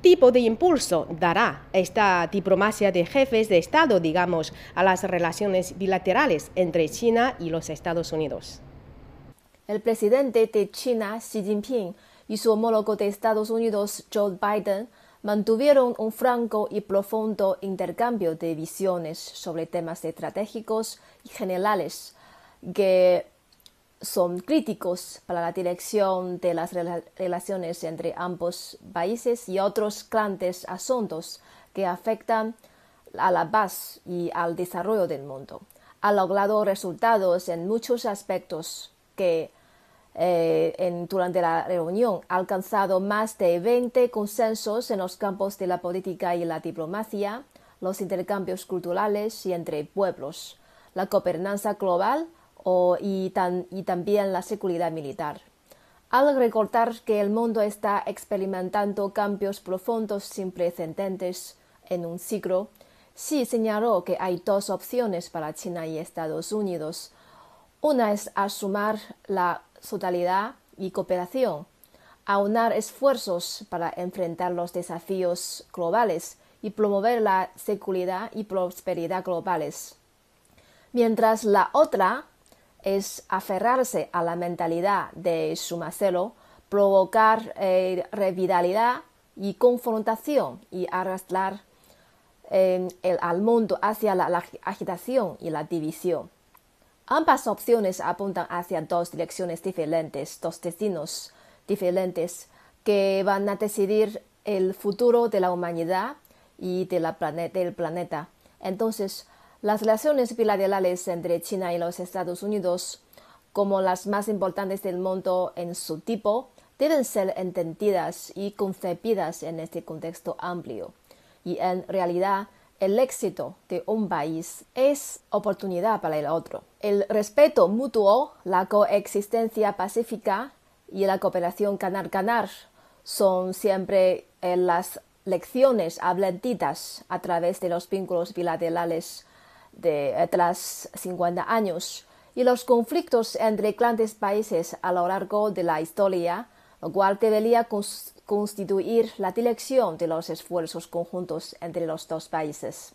tipo de impulso dará esta diplomacia de jefes de Estado, digamos, a las relaciones bilaterales entre China y los Estados Unidos? El presidente de China, Xi Jinping, y su homólogo de Estados Unidos, Joe Biden, mantuvieron un franco y profundo intercambio de visiones sobre temas estratégicos y generales que son críticos para la dirección de las relaciones entre ambos países y otros grandes asuntos que afectan a la paz y al desarrollo del mundo. Ha logrado resultados en muchos aspectos que eh, durante la reunión ha alcanzado más de 20 consensos en los campos de la política y la diplomacia, los intercambios culturales y entre pueblos, la gobernanza global, y, y también la seguridad militar. Al recordar que el mundo está experimentando cambios profundos sin precedentes en un siglo, Xi señaló que hay dos opciones para China y Estados Unidos. Una es asumir la totalidad y cooperación, aunar esfuerzos para enfrentar los desafíos globales y promover la seguridad y prosperidad globales. Mientras la otra es aferrarse a la mentalidad de Sumacelo, provocar eh, revitalidad y confrontación y arrastrar em, el, al mundo hacia la, agitación y la división. Ambas opciones apuntan hacia dos direcciones diferentes, dos destinos diferentes que van a decidir el futuro de la humanidad y de la del planeta. Entonces, las relaciones bilaterales entre China y los Estados Unidos, como las más importantes del mundo en su tipo, deben ser entendidas y concebidas en este contexto amplio. Y en realidad, el éxito de un país es oportunidad para el otro. El respeto mutuo, la coexistencia pacífica y la cooperación ganar-ganar son siempre eh, las lecciones aprendidas a través de los vínculos bilaterales de eh, tras 50 años y los conflictos entre grandes países a lo largo de la historia, lo cual debería constituir la dirección de los esfuerzos conjuntos entre los dos países.